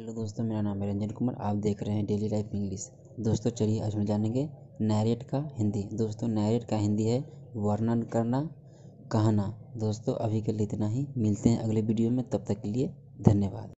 hello दोस्तों मेरा नाम है रंजन कुमार आप देख रहे हैं डेली लाइफ इंग्लिश दोस्तों चलिए आज हम जानेंगे नैरेट का हिंदी दोस्तों नैरेट का हिंदी है वर्णन करना कहना दोस्तों अभी के लिए इतना ही मिलते हैं अगले वीडियो में तब तक के लिए धन्यवाद